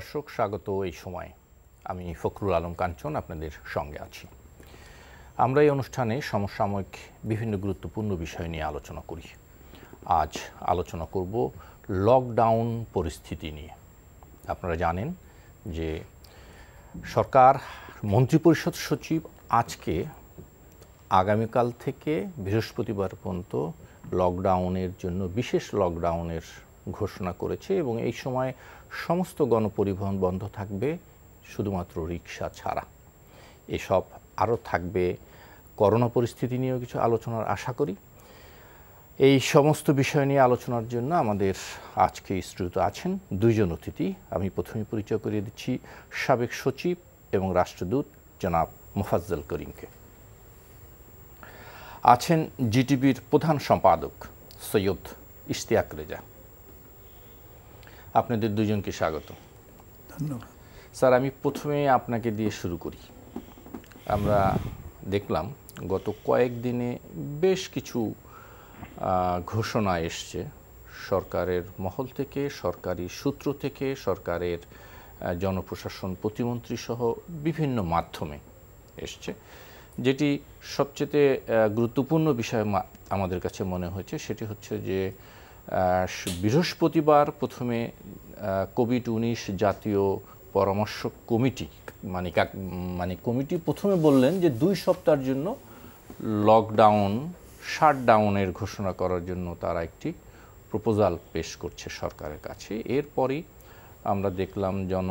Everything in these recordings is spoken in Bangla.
দর্শক স্বাগত এই সময় আমি ফখরুল আলম কাঞ্চন আপনাদের সঙ্গে আছি আমরা এই অনুষ্ঠানে সমসাময়িক বিভিন্ন গুরুত্বপূর্ণ বিষয় নিয়ে আলোচনা করি আজ আলোচনা করব লকডাউন পরিস্থিতি নিয়ে আপনারা জানেন যে সরকার মন্ত্রিপরিষদ সচিব আজকে আগামীকাল থেকে বৃহস্পতিবার পর্যন্ত লকডাউনের জন্য বিশেষ লকডাউনের ঘোষণা করেছে এবং এই সময় সমস্ত গণপরিবহন বন্ধ থাকবে শুধুমাত্র রিক্সা ছাড়া এসব আরও থাকবে করোনা পরিস্থিতি নিয়েও কিছু আলোচনার আশা করি এই সমস্ত বিষয় নিয়ে আলোচনার জন্য আমাদের আজকে স্টুডিওতে আছেন দুইজন অতিথি আমি প্রথমে পরিচয় করিয়ে দিচ্ছি সাবেক সচিব এবং রাষ্ট্রদূত জনাব মোফাজ্জল করিমকে আছেন জিটিভির প্রধান সম্পাদক সৈয়দ ইশতিয়াক রেজা আপনাদের দুজনকে স্বাগত ধন্যবাদ স্যার আমি প্রথমে আপনাকে দিয়ে শুরু করি আমরা দেখলাম গত কয়েকদিনে বেশ কিছু ঘোষণা এসছে সরকারের মহল থেকে সরকারি সূত্র থেকে সরকারের জনপ্রশাসন প্রতিমন্ত্রী সহ বিভিন্ন মাধ্যমে এসছে যেটি সবচেয়ে গুরুত্বপূর্ণ বিষয় আমাদের কাছে মনে হয়েছে সেটি হচ্ছে যে বৃহস্পতিবার প্রথমে কোভিড উনিশ জাতীয় পরামর্শ কমিটি মানে মানে কমিটি প্রথমে বললেন যে দুই সপ্তাহের জন্য লকডাউন শাটডাউনের ঘোষণা করার জন্য তারা একটি প্রপোজাল পেশ করছে সরকারের কাছে এরপরই আমরা দেখলাম জন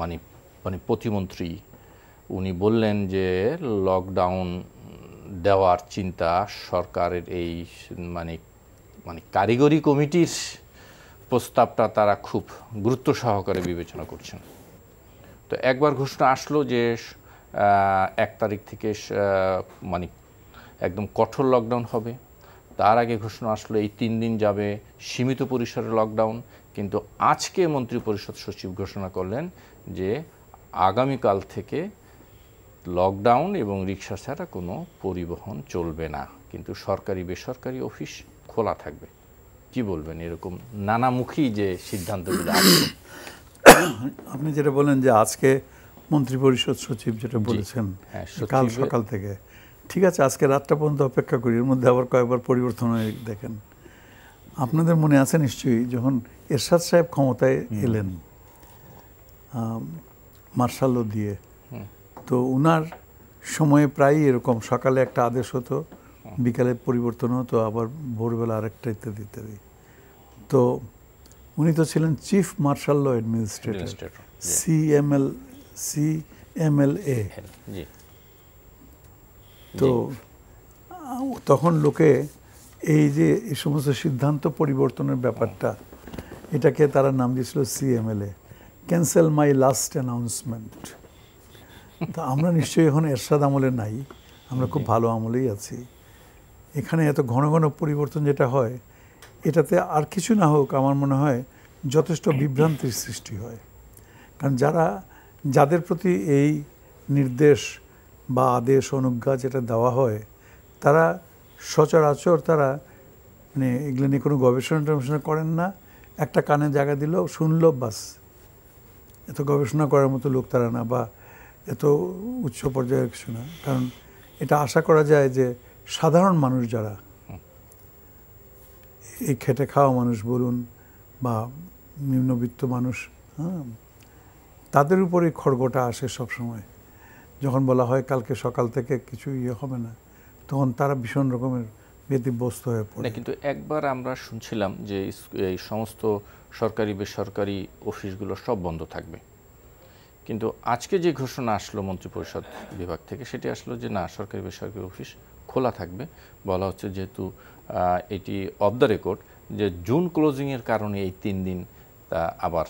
মানে মানে প্রতিমন্ত্রী উনি বললেন যে লকডাউন দেওয়ার চিন্তা সরকারের এই মানে মানে কারিগরি কমিটির প্রস্তাবটা তারা খুব গুরুত্ব সহকারে বিবেচনা করছেন তো একবার ঘোষণা আসলো যে এক তারিখ থেকে মানে একদম কঠোর লকডাউন হবে তার আগে ঘোষণা আসলো এই তিন দিন যাবে সীমিত পরিসরে লকডাউন কিন্তু আজকে মন্ত্রিপরিষদ সচিব ঘোষণা করলেন যে আগামীকাল থেকে লকডাউন এবং রিক্সা ছাড়া কোনো পরিবহন চলবে না কিন্তু সরকারি বেসরকারি অফিস খোলা থাকবে কি বলবেন এরকম নানামুখী যে সিদ্ধান্তগুলো আপনি যেটা বলেন যে আজকে মন্ত্রিপরিষদ সচিব যেটা বলেছেন হ্যাঁ, কাল সকাল থেকে ঠিক আছে আজকে রাতটা পর্যন্ত অপেক্ষা করি এর মধ্যে আবার কয়েকবার পরিবর্তন হয়ে দেখেন আপনাদের মনে আছে নিশ্চয়ই যখন এরশাদ সাহেব ক্ষমতায় এলেন মার্শালও দিয়ে তো ওনার সময়ে প্রায়ই এরকম সকালে একটা আদেশ হতো বিকালে পরিবর্তন হতো আবার ভোরবেলা আরেকটা ইত্যাদি ইত্যাদি তো উনি তো ছিলেন chief martial law administrator L C M L A তো তখন লোকে এই যে এই সমস্ত সিদ্ধান্ত পরিবর্তনের ব্যাপারটা এটাকে তারা নাম দিয়েছিল C M L A cancel my last announcement তা আমরা নিশ্চয়ই এখন এরশাদ আমলে নাই আমরা খুব ভালো আমলেই আছি এখানে এত ঘন ঘন পরিবর্তন যেটা হয় এটাতে আর কিছু না হোক আমার মনে হয় যথেষ্ট বিভ্রান্তির সৃষ্টি হয় কারণ যারা যাদের প্রতি এই নির্দেশ বা আদেশ অনুজ্ঞা যেটা দেওয়া হয় তারা সচরাচর তারা মানে এগুলো নিয়ে কোনো গবেষণা টবেষণা করেন না একটা কানে জায়গা দিল শুনল বাস এত গবেষণা করার মতো লোক তারা না বা এত উচ্চ পর্যায়ের কিছু না কারণ এটা আশা করা যায় যে সাধারণ মানুষ যারা এই খেটে খাওয়া মানুষ বলুন বা নিম্নবিত্ত মানুষ হ্যাঁ তাদের উপরে খড়গটা আসে সবসময় যখন বলা হয় কালকে সকাল থেকে কিছু ইয়ে হবে না তখন তারা ভীষণ রকমের ব্যতিব্যস্ত হয়ে পড়ে কিন্তু একবার আমরা শুনছিলাম যে এই সমস্ত সরকারি বেসরকারি অফিসগুলো সব বন্ধ থাকবে কিন্তু আজকে যে ঘোষণা আসলো মন্ত্রিপরিষদ বিভাগ থেকে সেটি আসলো যে না সরকারি বেসরকারি অফিস খোলা থাকবে বলা হচ্ছে যেহেতু এটি অফ দ্য রেকর্ড যে জুন ক্লোজিংয়ের কারণে এই তিন দিন তা আবার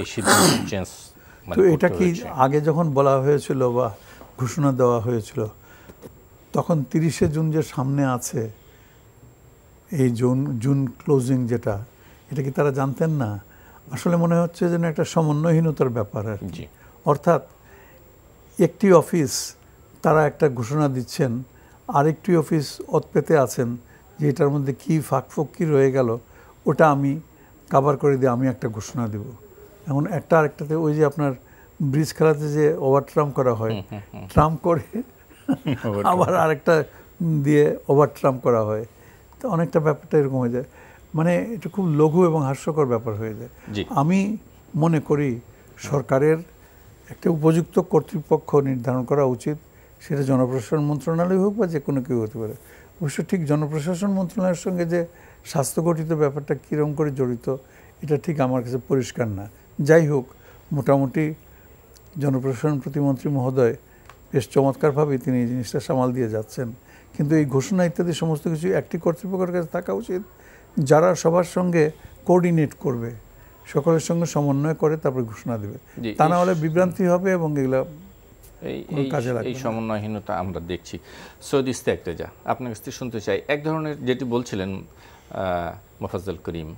এই সিদ্ধান্ত চেঞ্জ মানে তো এটা কি আগে যখন বলা হয়েছিল বা ঘোষণা দেওয়া হয়েছিল তখন তিরিশে জুন যে সামনে আছে এই জুন জুন ক্লোজিং যেটা এটা কি তারা জানতেন না আসলে মনে হচ্ছে যেন একটা সমন্বয়হীনতার ব্যাপার আর কি অর্থাৎ একটি অফিস তারা একটা ঘোষণা দিচ্ছেন আরেকটি অফিস পেতে আছেন যে এটার মধ্যে কী ফাঁকফোক কী রয়ে গেল ওটা আমি কাবার করে দিয়ে আমি একটা ঘোষণা দেব এমন একটা আরেকটাতে ওই যে আপনার ব্রিজ খেলাতে যে ওভার ট্রাম্প করা হয় ট্রাম্প করে আবার আরেকটা দিয়ে ওভার ট্রাম্প করা হয় তো অনেকটা ব্যাপারটা এরকম হয়ে যায় মানে এটা খুব লঘু এবং হাস্যকর ব্যাপার হয়ে যায় আমি মনে করি সরকারের একটা উপযুক্ত কর্তৃপক্ষ নির্ধারণ করা উচিত সেটা জনপ্রশাসন মন্ত্রণালয় হোক বা যে কোনো কেউ হতে পারে অবশ্য ঠিক জনপ্রশাসন মন্ত্রণালয়ের সঙ্গে যে স্বাস্থ্যগঠিত ব্যাপারটা কীরকম করে জড়িত এটা ঠিক আমার কাছে পরিষ্কার না যাই হোক মোটামুটি জনপ্রশাসন প্রতিমন্ত্রী মহোদয় বেশ চমৎকারভাবে তিনি এই জিনিসটা সামাল দিয়ে যাচ্ছেন কিন্তু এই ঘোষণা ইত্যাদি সমস্ত কিছু একটি কর্তৃপক্ষের কাছে থাকা উচিত যারা সবার সঙ্গে কোঅর্ডিনেট করবে সকলের সঙ্গে সমন্বয় করে তারপরে ঘোষণা দেবে তা না হলে বিভ্রান্তি হবে এবং এগুলো এই সমন্বয়হীনতা আমরা দেখছি সৌদি ইস্তেকরেজা আপনার কাছ থেকে শুনতে চাই এক ধরনের যেটি বলছিলেন মোফাজ্জল করিম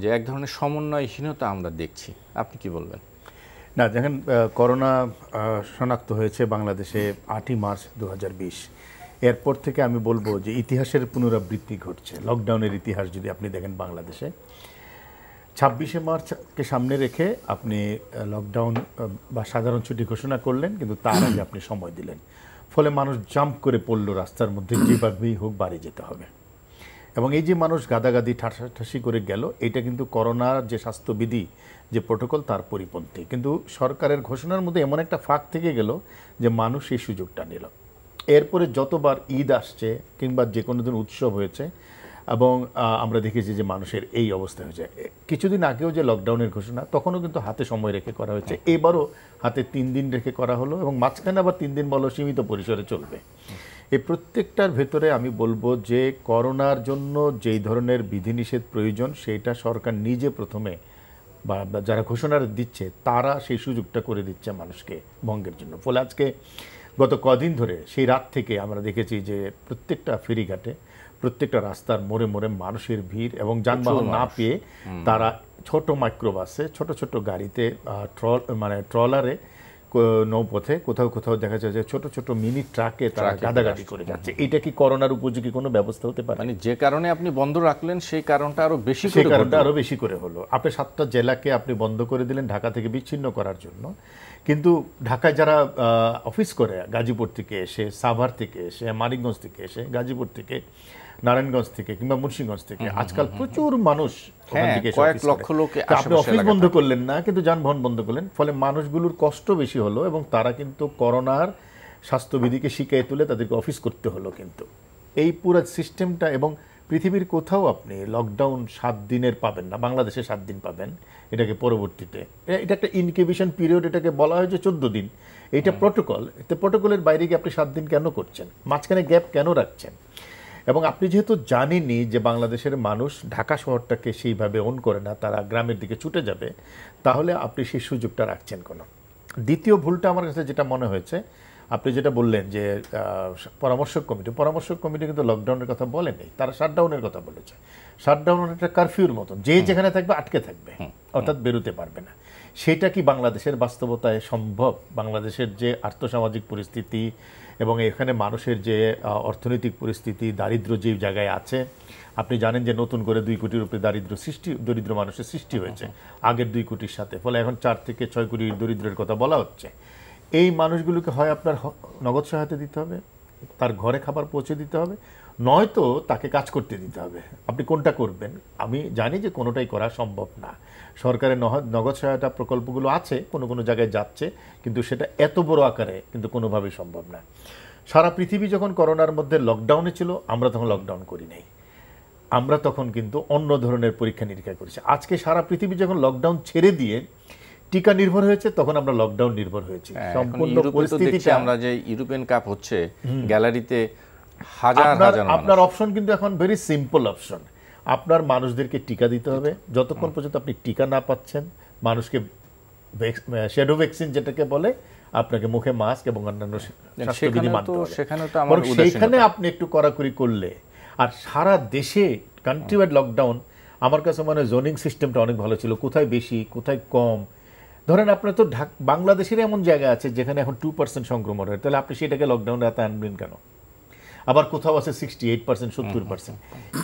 যে এক ধরনের সমন্বয়হীনতা আমরা দেখছি আপনি কি বলবেন না দেখেন করোনা শনাক্ত হয়েছে বাংলাদেশে আটই মার্চ দু এরপর থেকে আমি বলবো যে ইতিহাসের পুনরাবৃত্তি ঘটছে লকডাউনের ইতিহাস যদি আপনি দেখেন বাংলাদেশে ছাব্বিশে মার্চকে সামনে রেখে আপনি লকডাউন বা সাধারণ ছুটি ঘোষণা করলেন কিন্তু তার আগে আপনি সময় দিলেন ফলে মানুষ জাম্প করে পড়লো রাস্তার মধ্যে যেভাবেই হোক বাড়ি যেতে হবে এবং এই যে মানুষ গাদাগাদি ঠাসাঠাসি করে গেল এটা কিন্তু করোনার যে স্বাস্থ্যবিধি যে প্রোটোকল তার পরিপন্থী কিন্তু সরকারের ঘোষণার মধ্যে এমন একটা ফাঁক থেকে গেল যে মানুষ এই সুযোগটা নিল এরপরে যতবার ঈদ আসছে কিংবা যে কোনো দিন উৎসব হয়েছে এবং আমরা দেখেছি যে মানুষের এই অবস্থা হয়েছে কিছুদিন আগেও যে লকডাউনের ঘোষণা তখনও কিন্তু হাতে সময় রেখে করা হয়েছে হ্যাঁ। এবারও হাতে তিন দিন রেখে করা হলো এবং মাঝখানে আবার তিন দিন বলো সীমিত পরিসরে চলবে এই প্রত্যেকটার ভেতরে আমি বলবো যে করোনার জন্য যেই ধরনের বিধিনিষেধ প্রয়োজন সেইটা সরকার নিজে প্রথমে বা যারা ঘোষণা দিচ্ছে তারা সেই সুযোগটা করে দিচ্ছে মানুষকে ভঙ্গের জন্য ফলে আজকে গত কদিন ধরে সেই রাত থেকে আমরা দেখেছি যে প্রত্যেকটা ফেরিঘাটে প্রত্যেকটা রাস্তার মোড়ে মোড়ে মানুষের ভিড় এবং যানবাহন না পেয়ে তারা ছোট মাইক্রোবাসে ছোট ছোট গাড়িতে ট্রল মানে ট্রলারে নৌপথে কোথাও কোথাও দেখা যায় যে ছোট ছোট মিনি ট্রাকে তারা গাদাগাদি করে যাচ্ছে এটা কি করোনার উপযোগী কোনো ব্যবস্থা হতে পারে মানে যে কারণে আপনি বন্ধ রাখলেন সেই কারণটা আরো বেশি সেই কারণটা আরো বেশি করে হলো আপনি সাতটা জেলাকে আপনি বন্ধ করে দিলেন ঢাকা থেকে বিচ্ছিন্ন করার জন্য কিন্তু ঢাকায় যারা অফিস করে গাজীপুর থেকে এসে সাভার থেকে এসে মানিকগঞ্জ থেকে এসে গাজীপুর থেকে নারায়ণগঞ্জ থেকে কিংবা মুন্সিগঞ্জ থেকে আজকাল প্রচুর মানুষ হ্যাঁ, আপনি অফিস বন্ধ করলেন না কিন্তু যানবাহন বন্ধ করলেন ফলে মানুষগুলোর কষ্ট বেশি হলো এবং তারা কিন্তু করোনার স্বাস্থ্যবিধিকে শিখিয়ে তুলে তাদেরকে অফিস করতে হলো কিন্তু এই পুরো সিস্টেমটা এবং পৃথিবীর কোথাও আপনি লকডাউন সাত দিনের পাবেন না বাংলাদেশে সাত দিন পাবেন এটাকে পরবর্তীতে এটা একটা ইনকিউবেশন পিরিয়ড এটাকে বলা হয়েছে চোদ্দ দিন এটা প্রোটোকল এতে প্রোটোকলের বাইরে গিয়ে আপনি সাত দিন কেন করছেন মাঝখানে গ্যাপ কেন রাখছেন এবং আপনি যেহেতু জানেনই যে বাংলাদেশের মানুষ ঢাকা শহরটাকে সেইভাবে অন করে না তারা গ্রামের দিকে ছুটে যাবে তাহলে আপনি সেই সুযোগটা রাখছেন কোনো দ্বিতীয় ভুলটা আমার কাছে যেটা মনে হয়েছে আপনি যেটা বললেন যে পরামর্শক কমিটি পরামর্শক কমিটি কিন্তু লকডাউনের কথা বলেনি তারা শাটডাউনের কথা বলেছে শাটডাউন একটা কারফিউর মতন যে যেখানে থাকবে আটকে থাকবে অর্থাৎ বেরোতে পারবে না সেটা কি বাংলাদেশের বাস্তবতায় সম্ভব বাংলাদেশের যে আর্থসামাজিক পরিস্থিতি এবং এখানে মানুষের যে অর্থনৈতিক পরিস্থিতি দারিদ্র যে জায়গায় আছে আপনি জানেন যে নতুন করে দুই কোটির উপরে দারিদ্র সৃষ্টি দরিদ্র মানুষের সৃষ্টি হয়েছে আগের দুই কোটির সাথে ফলে এখন চার থেকে ছয় কোটি দরিদ্রের কথা বলা হচ্ছে এই মানুষগুলোকে হয় আপনার নগদ সহায়তা দিতে হবে তার ঘরে খাবার পৌঁছে দিতে হবে নয়তো তাকে কাজ করতে দিতে হবে আপনি কোনটা করবেন আমি জানি যে কোনোটাই করা সম্ভব না সরকারের নগদ সহায়তা প্রকল্পগুলো আছে কোনো কোনো জায়গায় যাচ্ছে কিন্তু সেটা এত বড় আকারে কিন্তু কোনোভাবেই সম্ভব না সারা পৃথিবী যখন করোনার মধ্যে লকডাউনে ছিল আমরা তখন লকডাউন করি নাই আমরা তখন কিন্তু অন্য ধরনের পরীক্ষা নিরীক্ষা করেছি আজকে সারা পৃথিবী যখন লকডাউন ছেড়ে দিয়ে টিকা নির্ভর হয়েছে তখন আমরা লকডাউন নির্ভর হয়েছি হ্যাঁ, সম্পূর্ণ পরিস্থিতিতে আমরা যে ইউরোপিয়ান কাপ হচ্ছে গ্যালারিতে হাজার হাজার আপনার অপশন কিন্তু এখন ভেরি সিম্পল অপশন আপনার মানুষদেরকে টিকা দিতে হবে যতক্ষণ পর্যন্ত আপনি টিকা না পাচ্ছেন মানুষকে শ্যাডো ভ্যাকসিন যেটাকে বলে আপনাকে মুখে মাস্ক এবং অন্যান্য স্বাস্থ্যবিধি মানতে হবে সেখানে আপনি একটু কড়াকড়ি করলে আর সারা দেশে কান্ট্রিওয়াইড লকডাউন আমার কাছে মনে হয় জোনিং সিস্টেমটা অনেক ভালো ছিল কোথায় বেশি কোথায় কম ধরেন আপনার তো ঢাক বাংলাদেশের এমন জায়গা আছে যেখানে এখন টু পার্সেন্ট সংক্রমণ হয় তাহলে আপনি সেটাকে লকডাউনে এত আনবেন কেন আবার কোথাও আছে সিক্সটি এইট পার্সেন্ট সত্তর পার্সেন্ট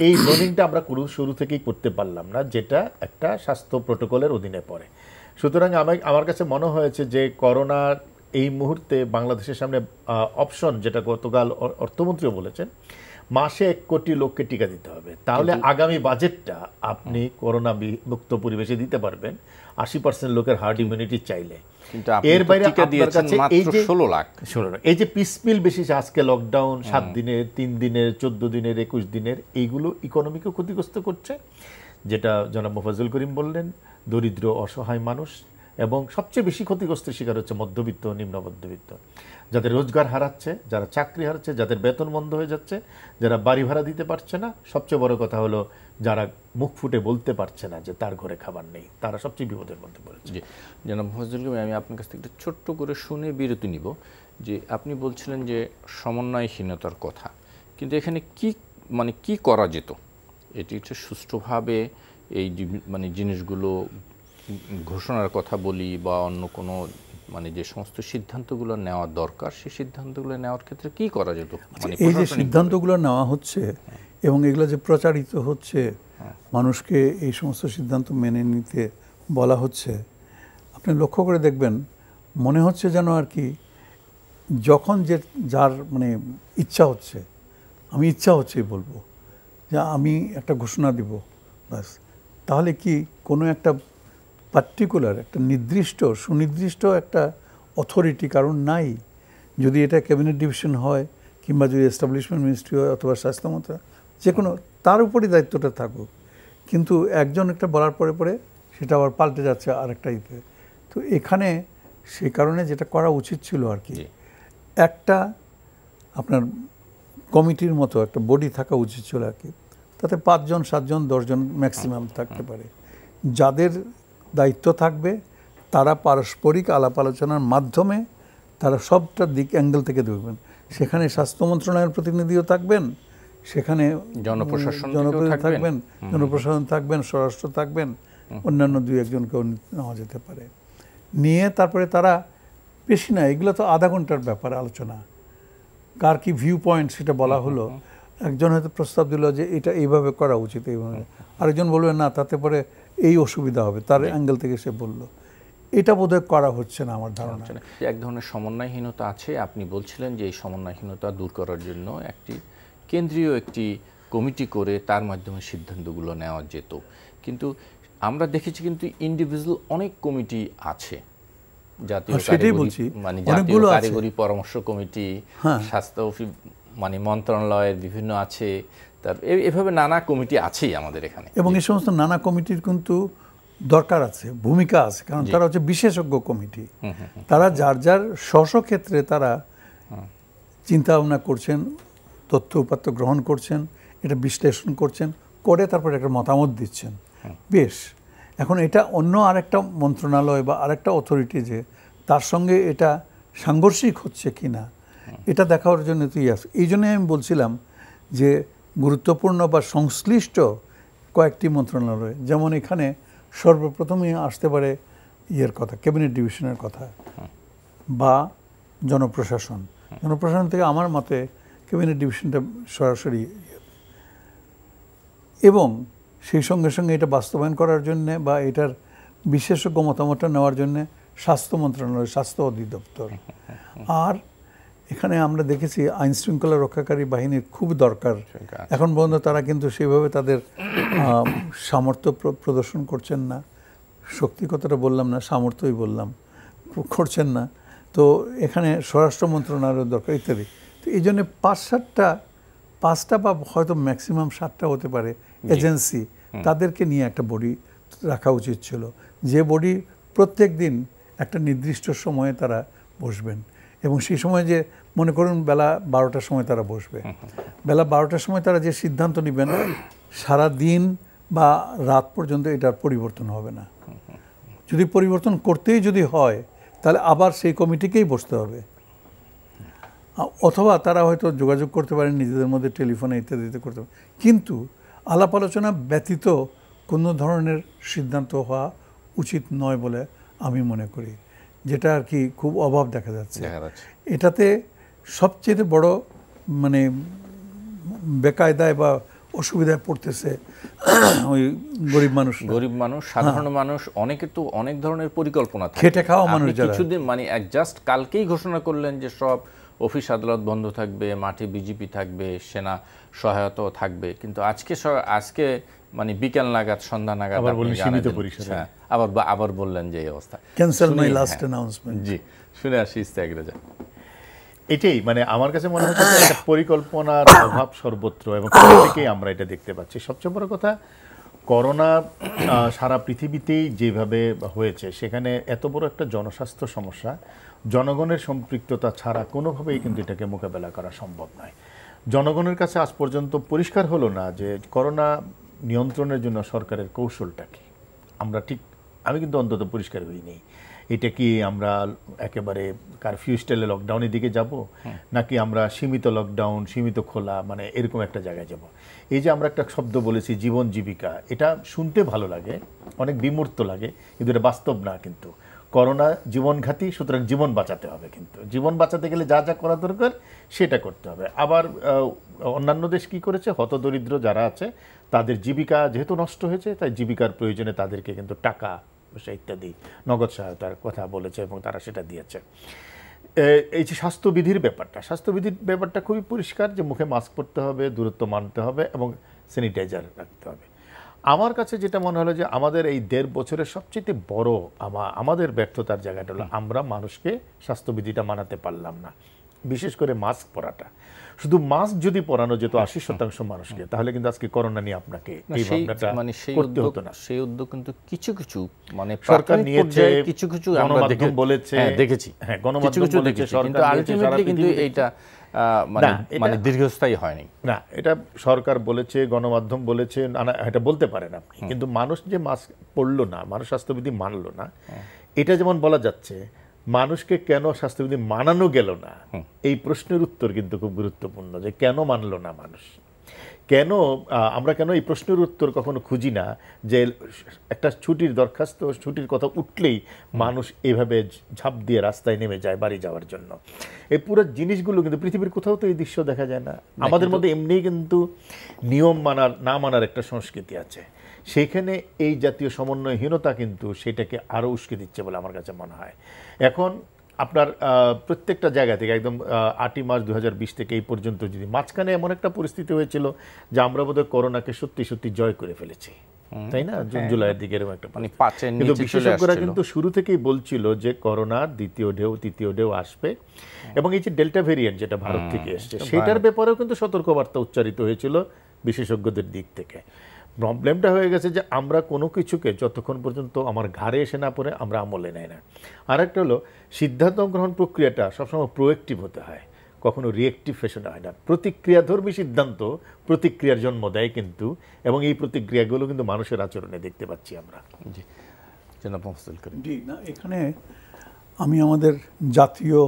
এই জোনিংটা আমরা শুরু থেকেই করতে পারলাম না যেটা একটা স্বাস্থ্য প্রোটোকলের অধীনে পড়ে সুতরাং আমার আমার কাছে মনে হয়েছে যে করোনা এই মুহূর্তে বাংলাদেশের সামনে অপশন যেটা গতকাল অর্থমন্ত্রীও বলেছেন মাসে এক কোটি লোককে টিকা দিতে হবে তাহলে আগামী বাজেটটা আপনি করোনা মুক্ত পরিবেশে দিতে পারবেন আশি পার্সেন্ট লোকের হার্ড ইমিউনিটি চাইলে এর বাইরে এই যে ষোলো লাখ ষোলো লাখ এই যে পিসমিল বেশি আজকে লকডাউন সাত দিনের তিন দিনের চোদ্দ দিনের একুশ দিনের এইগুলো ইকোনমিকে ক্ষতিগ্রস্ত করছে যেটা জনাব মোফাজুল করিম বললেন দরিদ্র অসহায় মানুষ এবং সবচেয়ে বেশি ক্ষতিগ্রস্ত শিকার হচ্ছে মধ্যবিত্ত নিম্ন মধ্যবিত্ত যাদের রোজগার হারাচ্ছে যারা চাকরি হারাচ্ছে যাদের বেতন বন্ধ হয়ে যাচ্ছে যারা বাড়ি ভাড়া দিতে পারছে না সবচেয়ে বড় কথা হলো যারা মুখ ফুটে বলতে পারছে না যে তার ঘরে খাবার নেই তারা সবচেয়ে বিপদের মধ্যে পড়েছে জি জনাব মহাজুল কবির আমি আপনার কাছ থেকে একটা ছোট্ট করে শুনে বিরতি নিব যে আপনি বলছিলেন যে সমন্বয়হীনতার কথা কিন্তু এখানে কি মানে কি করা যেত এটি হচ্ছে সুষ্ঠুভাবে এই মানে জিনিসগুলো ঘোষণার কথা বলি বা অন্য কোনো মানে যে সমস্ত সিদ্ধান্তগুলো নেওয়া দরকার সেই সিদ্ধান্তগুলো নেওয়ার ক্ষেত্রে কি করা যেত মানে এই যে সিদ্ধান্তগুলো নেওয়া হচ্ছে হ্যাঁ। এবং এগুলো যে প্রচারিত হচ্ছে হ্যাঁ। মানুষকে এই সমস্ত সিদ্ধান্ত মেনে নিতে বলা হচ্ছে আপনি লক্ষ্য করে দেখবেন মনে হচ্ছে যেন আর কি যখন যে যার মানে ইচ্ছা হচ্ছে আমি ইচ্ছা হচ্ছে বলবো যে আমি একটা ঘোষণা দিব বাস তাহলে কি কোনো একটা পার্টিকুলার একটা নির্দিষ্ট সুনির্দিষ্ট একটা অথরিটি কারণ নাই যদি এটা ক্যাবিনেট ডিভিশন হয় কিংবা যদি এস্টাবলিশমেন্ট মিনিস্ট্রি হয় অথবা স্বাস্থ্য মন্ত্রণালয় যে কোনো তার উপরই দায়িত্বটা থাকুক কিন্তু একজন একটা বলার পরে পরে সেটা আবার পাল্টে যাচ্ছে আরেকটা ইতে তো এখানে সে কারণে যেটা করা উচিত ছিল আর কি একটা আপনার কমিটির মতো একটা বডি থাকা উচিত ছিল আর কি তাতে পাঁচজন সাতজন দশজন ম্যাক্সিমাম থাকতে পারে যাদের দায়িত্ব থাকবে তারা পারস্পরিক আলাপ আলোচনার মাধ্যমে তারা সবটা দিক অ্যাঙ্গেল থেকে দেখবেন সেখানে স্বাস্থ্য মন্ত্রণালয়ের প্রতিনিধিও থাকবেন সেখানে জনপ্রশাসন থাকবেন জনপ্রশাসন থাকবেন স্বরাষ্ট্র থাকবেন অন্যান্য দুই একজনকেও নেওয়া যেতে পারে নিয়ে তারপরে তারা বেশি না এগুলো তো আধা ঘন্টার ব্যাপার আলোচনা কার কি ভিউ পয়েন্ট সেটা বলা হলো একজন হয়তো প্রস্তাব দিল যে এটা এইভাবে করা উচিত এইভাবে আরেকজন বলবে না তাতে পরে এই অসুবিধা হবে তার অ্যাঙ্গেল থেকে সে বলল এটা বোধহয় করা হচ্ছে না আমার ধারণা এক ধরনের সমন্বয়হীনতা আছে আপনি বলছিলেন যে এই সমন্বয়হীনতা দূর করার জন্য একটি কেন্দ্রীয় একটি কমিটি করে তার মাধ্যমে সিদ্ধান্তগুলো নেওয়া যেত কিন্তু আমরা দেখেছি কিন্তু ইন্ডিভিজুয়াল অনেক কমিটি আছে জাতীয় হ্যাঁ, মানে কারিগরি পরামর্শ কমিটি হ্যাঁ। স্বাস্থ্য মানে মন্ত্রণালয়ের বিভিন্ন আছে তার এভাবে নানা কমিটি আছেই আমাদের এখানে এবং এই সমস্ত নানা কমিটির কিন্তু দরকার আছে ভূমিকা আছে কারণ তারা হচ্ছে বিশেষজ্ঞ কমিটি তারা যার যার স্ব ক্ষেত্রে তারা চিন্তা ভাবনা করছেন তথ্য উপাত্ত গ্রহণ করছেন এটা বিশ্লেষণ করছেন করে তারপরে একটা মতামত দিচ্ছেন হ্যাঁ। বেশ এখন এটা অন্য আরেকটা মন্ত্রণালয় বা আরেকটা অথরিটি যে তার সঙ্গে এটা সাংঘর্ষিক হচ্ছে কি না হ্যাঁ। এটা দেখার জন্য তুই আস এই জন্যই আমি বলছিলাম যে গুরুত্বপূর্ণ বা সংশ্লিষ্ট কয়েকটি মন্ত্রণালয় যেমন এখানে সর্বপ্রথমেই আসতে পারে ইয়ের কথা ক্যাবিনেট ডিভিশনের কথা হ্যাঁ। বা জনপ্রশাসন জনপ্রশাসন থেকে আমার মতে ক্যাবিনেট ডিভিশনটা সরাসরি এবং সেই সঙ্গে সঙ্গে এটা বাস্তবায়ন করার জন্যে বা এটার বিশেষজ্ঞ মতামতটা নেওয়ার জন্যে স্বাস্থ্য মন্ত্রণালয় স্বাস্থ্য অধিদপ্তর আর এখানে আমরা দেখেছি আইন শৃঙ্খলা রক্ষাকারী বাহিনীর খুব দরকার এখন পর্যন্ত তারা কিন্তু সেভাবে তাদের সামর্থ্য প্রদর্শন করছেন না শক্তি কথাটা বললাম না সামর্থ্যই বললাম করছেন না তো এখানে স্বরাষ্ট্র মন্ত্রণালয়ের দরকার ইত্যাদি তো এই জন্যে পাঁচ সাতটা পাঁচটা বা হয়তো ম্যাক্সিমাম সাতটা হতে পারে এজেন্সি তাদেরকে নিয়ে একটা বডি রাখা উচিত ছিল যে বডি প্রত্যেক দিন একটা নির্দিষ্ট সময়ে তারা বসবেন এবং সেই সময় যে মনে করুন বেলা বারোটার সময় তারা বসবে বেলা বারোটার সময় তারা যে সিদ্ধান্ত নেবেন সারা দিন বা রাত পর্যন্ত এটার পরিবর্তন হবে না যদি পরিবর্তন করতেই যদি হয় তাহলে আবার সেই কমিটিকেই বসতে হবে অথবা তারা হয়তো যোগাযোগ করতে পারেন নিজেদের মধ্যে টেলিফোনে ইত্যাদিতে করতে পারে কিন্তু আলাপ আলোচনা ব্যতীত কোনো ধরনের সিদ্ধান্ত হওয়া উচিত নয় বলে আমি মনে করি যেটা আর কি খুব অভাব দেখা যাচ্ছে এটাতে সবচেয়ে বড় মানে বেকায়দায় বা অসুবিধায় পড়তেছে ওই গরিব মানুষ গরিব মানুষ হ্যাঁ। সাধারণ মানুষ অনেকে তো অনেক ধরনের পরিকল্পনা খেটে খাওয়া মানুষ কিছুদিন মানে জাস্ট কালকেই ঘোষণা করলেন যে সব অফিস আদালত বন্ধ থাকবে মাঠে বিজেপি থাকবে সেনা সহায়তাও থাকবে কিন্তু আজকে আজকে মানে বিকেল নাগাদ সন্ধ্যা নাগাদ আবার হ্যাঁ, আবার বললেন যে এই অবস্থা ক্যান্সেল মাই লাস্ট অ্যানাউন্সমেন্ট জি শুনে আসি ইস্তাক রেজা এটাই মানে আমার কাছে মনে হচ্ছে একটা পরিকল্পনার অভাব সর্বত্র এবং প্রত্যেকেই আমরা এটা দেখতে পাচ্ছি সবচেয়ে বড় কথা করোনা সারা পৃথিবীতেই যেভাবে হয়েছে সেখানে এত বড় একটা জনস্বাস্থ্য সমস্যা জনগণের সম্পৃক্ততা ছাড়া কোনোভাবেই কিন্তু এটাকে মোকাবেলা করা সম্ভব নয় জনগণের কাছে আজ পর্যন্ত পরিষ্কার হলো না যে করোনা নিয়ন্ত্রণের জন্য সরকারের কৌশলটা কি আমরা ঠিক আমি কিন্তু অন্তত পরিষ্কার হইনি এটা কি আমরা একেবারে কারফিউ স্টাইলে লকডাউনের দিকে যাব নাকি আমরা সীমিত লকডাউন সীমিত খোলা মানে এরকম একটা জায়গায় যাব এই যে আমরা একটা শব্দ বলেছি জীবন জীবিকা এটা শুনতে ভালো লাগে অনেক বিমূর্ত লাগে কিন্তু এটা বাস্তব না কিন্তু করোনা জীবনঘাতী সুতরাং জীবন বাঁচাতে হবে কিন্তু জীবন বাঁচাতে গেলে যা যা করা দরকার সেটা করতে হবে আবার অন্যান্য দেশ কি করেছে হতদরিদ্র যারা আছে তাদের জীবিকা যেহেতু নষ্ট হয়েছে তাই জীবিকার প্রয়োজনে তাদেরকে কিন্তু টাকা পয়সা ইত্যাদি নগদ সহায়তার কথা বলেছে এবং তারা সেটা দিয়েছে এই যে স্বাস্থ্যবিধির ব্যাপারটা স্বাস্থ্যবিধির ব্যাপারটা খুবই পরিষ্কার যে মুখে মাস্ক পরতে হবে দূরত্ব মানতে হবে এবং স্যানিটাইজার রাখতে হবে আমার কাছে যেটা মনে হলো যে আমাদের এই দেড় বছরের সবচেয়ে বড় আমাদের ব্যর্থতার জায়গাটা হলো আমরা মানুষকে স্বাস্থ্যবিধিটা মানাতে পারলাম না বিশেষ করে মাস্ক পরাটা শুধু মাস্ক যদি পরানো যেত আচ্ছা। আশি শতাংশ মানুষকে তাহলে কিন্তু আজকে করোনা নিয়ে আপনাকে মানে সেই উদ্যোগ না সেই উদ্যোগ কিন্তু কিছু কিছু মানে সরকার নিয়েছে কিছু কিছু আমরা বলেছে হ্যাঁ, দেখেছি হ্যাঁ গণমাধ্যম বলেছে সরকার কিন্তু এইটা মানে-, মানে দীর্ঘস্থায়ী হয়নি না এটা সরকার বলেছে গণমাধ্যম বলেছে নানা এটা বলতে পারেন আপনি কিন্তু মানুষ যে মাস্ক পড়লো না মানুষ স্বাস্থ্যবিধি মানলো না এটা যেমন বলা যাচ্ছে মানুষকে কেন স্বাস্থ্যবিধি মানানো গেল না এই প্রশ্নের উত্তর কিন্তু খুব গুরুত্বপূর্ণ যে কেন মানলো না মানুষ কেন আমরা কেন এই প্রশ্নের উত্তর কখনো খুঁজি না যে একটা ছুটির দরখাস্ত ছুটির কথা উঠলেই মানুষ এভাবে ঝাঁপ দিয়ে রাস্তায় নেমে যায় বাড়ি যাওয়ার জন্য এই পুরো জিনিসগুলো কিন্তু পৃথিবীর কোথাও তো এই দৃশ্য দেখা যায় না আমাদের মধ্যে এমনিই কিন্তু নিয়ম মানার না মানার একটা সংস্কৃতি আছে সেইখানে এই জাতীয় সমন্বয়হীনতা কিন্তু সেটাকে আরও উস্কে দিচ্ছে বলে আমার কাছে মনে হয় এখন আপনার প্রত্যেকটা জায়গা থেকে একদম আটই মার্চ দু থেকে এই পর্যন্ত যদি মাঝখানে এমন একটা পরিস্থিতি হয়েছিল যে আমরা বোধহয় করোনাকে সত্যি সত্যি জয় করে ফেলেছি তাই না হ্যাঁ। জুন জুলাইয়ের দিকে এরকম একটা মানে কিন্তু বিশেষজ্ঞরা কিন্তু শুরু থেকেই বলছিল যে করোনা দ্বিতীয় ঢেউ তৃতীয় ঢেউ আসবে এবং এই যে ডেল্টা ভেরিয়েন্ট যেটা ভারত থেকে এসছে সেটার ব্যাপারেও কিন্তু সতর্কবার্তা উচ্চারিত হয়েছিল বিশেষজ্ঞদের দিক থেকে প্রবলেমটা হয়ে গেছে যে আমরা কোনো কিছুকে যতক্ষণ পর্যন্ত আমার ঘাড়ে এসে না পড়ে আমরা আমলে নেই না আরেকটা হলো সিদ্ধান্ত গ্রহণ প্রক্রিয়াটা সবসময় প্রোয়েক্টিভ হতে হয় কখনো রিয়েক্টিভ ফ্যাশনে হয় না প্রতিক্রিয়াধর্মী সিদ্ধান্ত প্রতিক্রিয়ার জন্ম দেয় কিন্তু এবং এই প্রতিক্রিয়াগুলো কিন্তু মানুষের আচরণে দেখতে পাচ্ছি আমরা জি না এখানে আমি আমাদের জাতীয়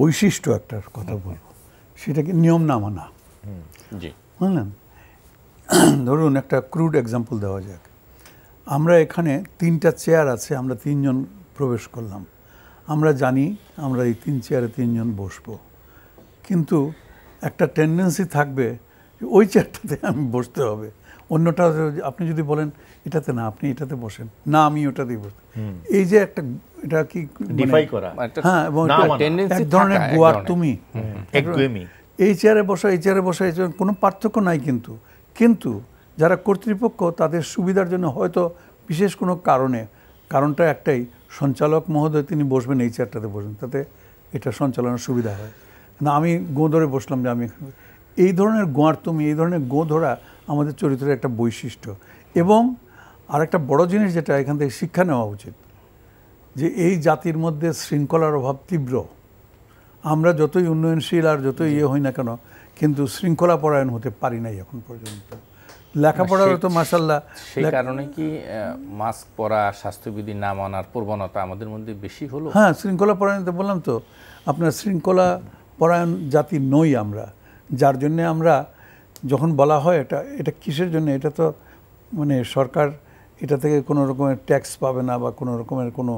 বৈশিষ্ট্য একটার কথা বলবো সেটাকে নিয়ম না মানা জি বুঝলেন ধরুন একটা ক্রুড এক্সাম্পল দেওয়া যাক আমরা এখানে তিনটা চেয়ার আছে আমরা তিনজন প্রবেশ করলাম আমরা জানি আমরা এই তিন চেয়ারে তিনজন বসব কিন্তু একটা টেন্ডেন্সি থাকবে ওই চেয়ারটাতে আমি বসতে হবে অন্যটা আপনি যদি বলেন এটাতে না আপনি এটাতে বসেন না আমি ওটাতেই বসতে এই যে একটা এটা কি ডিফাই মানে করা মানে হ্যাঁ এবং এক ধরনের গোয়ার তুমি এই চেয়ারে বসা এই চেয়ারে বসা এই কোনো পার্থক্য নাই কিন্তু কিন্তু যারা কর্তৃপক্ষ তাদের সুবিধার জন্য হয়তো বিশেষ কোনো কারণে কারণটা একটাই সঞ্চালক মহোদয় তিনি বসবেন এই চেয়ারটাতে বসবেন তাতে এটা সঞ্চালনের সুবিধা হয় না আমি গো ধরে বসলাম যে আমি এই ধরনের গোয়ার তুমি এই ধরনের গো ধরা আমাদের চরিত্রের একটা বৈশিষ্ট্য এবং আর একটা বড় জিনিস যেটা এখান থেকে শিক্ষা নেওয়া উচিত যে এই জাতির মধ্যে শৃঙ্খলার অভাব তীব্র আমরা যতই উন্নয়নশীল আর যতই ইয়ে হই না কেন কিন্তু শৃঙ্খলা পরায়ণ হতে পারি নাই এখন পর্যন্ত লেখাপড়ারও তো মাসাল্লাহ সেই কারণে কি মাস্ক পরা স্বাস্থ্যবিধি না মানার প্রবণতা আমাদের মধ্যে বেশি হলো হ্যাঁ শৃঙ্খলা পরায়ণ তো বললাম তো আপনার শৃঙ্খলা পরায়ণ জাতি নই আমরা যার জন্য আমরা যখন বলা হয় এটা এটা কিসের জন্য এটা তো মানে সরকার এটা থেকে কোনো রকমের ট্যাক্স পাবে না বা কোনো রকমের কোনো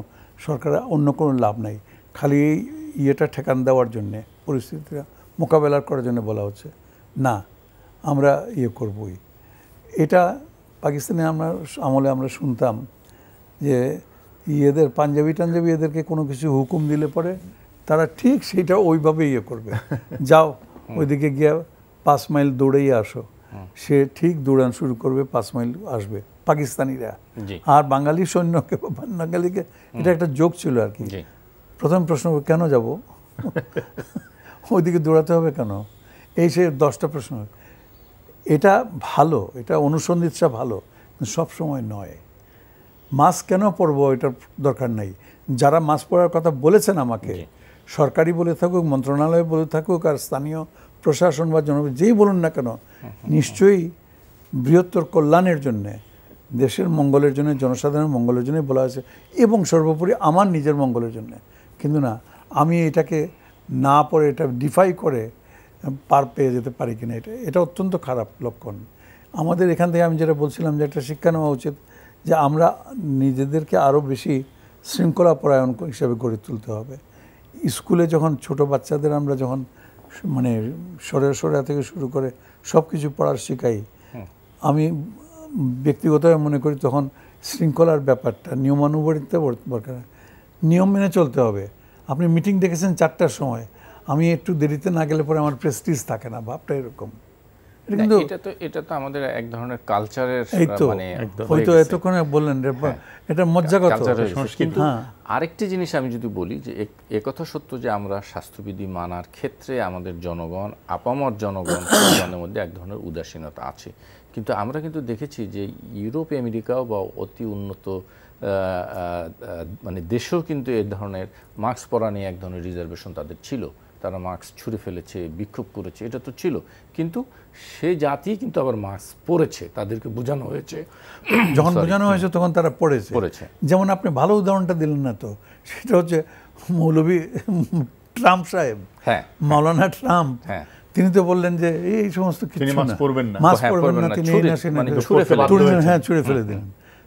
সরকার অন্য কোনো লাভ নাই খালি ইয়েটা ঠেকান দেওয়ার জন্যে পরিস্থিতিটা মোকাবেলা করার জন্য বলা হচ্ছে না আমরা ইয়ে করবই এটা পাকিস্তানে আমরা আমলে আমরা শুনতাম যে ইয়েদের পাঞ্জাবি টাঞ্জাবি এদেরকে কোনো কিছু হুকুম দিলে পরে তারা ঠিক সেটা ওইভাবে ইয়ে করবে যাও ওইদিকে গিয়ে পাঁচ মাইল দৌড়েই আসো সে ঠিক দৌড়ান শুরু করবে পাঁচ মাইল আসবে পাকিস্তানিরা আর বাঙালি সৈন্যকে বাঙালিকে এটা একটা যোগ ছিল আর কি প্রথম প্রশ্ন কেন যাব ওইদিকে দৌড়াতে হবে কেন এই সে দশটা প্রশ্ন এটা ভালো এটা অনুসন্ধিৎসা ভালো সব সময় নয় মাস্ক কেন পরবো এটার দরকার নেই যারা মাস্ক পরার কথা বলেছেন আমাকে সরকারি বলে থাকুক মন্ত্রণালয় বলে থাকুক আর স্থানীয় প্রশাসন বা জন যেই বলুন না কেন নিশ্চয়ই বৃহত্তর কল্যাণের জন্যে দেশের মঙ্গলের জন্য জনসাধারণের মঙ্গলের জন্যই বলা হয়েছে এবং সর্বোপরি আমার নিজের মঙ্গলের জন্যে কিন্তু না আমি এটাকে না পড়ে এটা ডিফাই করে পার পেয়ে যেতে পারি কিনা এটা এটা অত্যন্ত খারাপ লক্ষণ আমাদের এখান থেকে আমি যেটা বলছিলাম যে একটা শিক্ষা নেওয়া উচিত যে আমরা নিজেদেরকে আরও বেশি শৃঙ্খলাপরায়ণ হিসাবে গড়ে তুলতে হবে স্কুলে যখন ছোট বাচ্চাদের আমরা যখন মানে সরে সরে থেকে শুরু করে সব কিছু পড়ার শেখাই আমি ব্যক্তিগতভাবে মনে করি তখন শৃঙ্খলার ব্যাপারটা নিয়মানুবরিত দরকার নিয়ম মেনে চলতে হবে আপনি মিটিং দেখেছেন চারটার সময় আমি একটু দেরিতে না গেলে পরে আমার প্রেস্টিজ থাকে না ভাবটা এরকম মানে হ্যাঁ। হ্যাঁ। আরেকটি জিনিস আমি যদি বলি যে একথা সত্য যে আমরা স্বাস্থ্যবিধি মানার ক্ষেত্রে আমাদের জনগণ আপামর জনগণ জনগণের মধ্যে এক ধরনের উদাসীনতা আছে কিন্তু আমরা কিন্তু দেখেছি যে ইউরোপ আমেরিকাও বা অতি উন্নত মানে দেশেও কিন্তু এই ধরনের মাস্ক পরা নিয়ে এক ধরনের রিজার্ভেশন তাদের ছিল তারা মাস্ক ছুঁড়ে ফেলেছে বিক্ষোভ করেছে এটা তো ছিল কিন্তু সে জাতি কিন্তু আবার মাস্ক পরেছে তাদেরকে বোঝানো হয়েছে যখন বোঝানো হয়েছে তখন তারা পড়েছে পড়েছে যেমন আপনি ভালো উদাহরণটা দিলেন না তো সেটা হচ্ছে মৌলভী ট্রাম্প সাহেব হ্যাঁ মৌলানা ট্রাম্প হ্যাঁ তিনি তো বললেন যে এই সমস্ত কিছু না মাস্ক পরবেন না মাস্ক হ্যাঁ, পরবেন না তিনি ছুঁড়ে ফেলে হ্যাঁ মানে ছুঁড়ে ফেলে দিলেন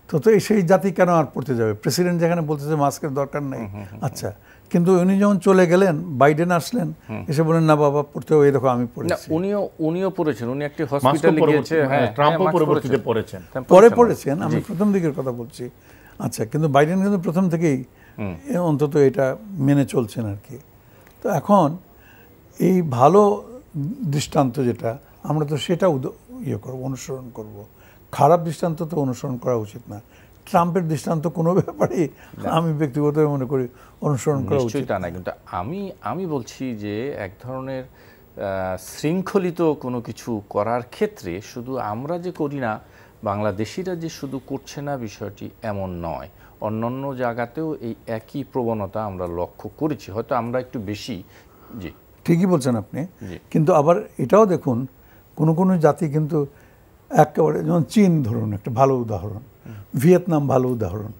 তো তো সেই জাতি কেন আর পড়তে যাবে প্রেসিডেন্ট যেখানে বলতেছে মাস্কের দরকার নেই আচ্ছা কিন্তু উনি যখন চলে গেলেন বাইডেন আসলেন এসে বলেন না বাবা পড়তে হবে দেখো আমি পড়েছি উনিও উনিও পড়েছেন উনি একটি হসপিটালে গিয়েছে হ্যাঁ ট্রাম্পও হ্যাঁ, হ্যাঁ, পরবর্তীতে পড়েছেন হ্যাঁ, পরে পড়েছেন আমি প্রথম দিকের কথা বলছি আচ্ছা কিন্তু বাইডেন কিন্তু প্রথম থেকেই অন্তত এটা মেনে চলছেন আর কি তো এখন এই ভালো দৃষ্টান্ত যেটা আমরা তো সেটা ইয়ে করবো অনুসরণ করবো খারাপ দৃষ্টান্ত তো অনুসরণ করা উচিত না ট্রাম্পের দৃষ্টান্ত কোনো ব্যাপারে আমি ব্যক্তিগতভাবে মনে করি অনুসরণ করা উচিত তা না কিন্তু আমি আমি বলছি যে এক ধরনের শৃঙ্খলিত কোনো কিছু করার ক্ষেত্রে শুধু আমরা যে করি না বাংলাদেশিরা যে শুধু করছে না বিষয়টি এমন নয় অন্যান্য জায়গাতেও এই একই প্রবণতা আমরা লক্ষ্য করেছি হয়তো আমরা একটু বেশি জি ঠিকই বলছেন আপনি কিন্তু আবার এটাও দেখুন কোনো কোনো জাতি কিন্তু একেবারে যেমন চীন ধরুন একটা ভালো উদাহরণ ভিয়েতনাম ভালো উদাহরণ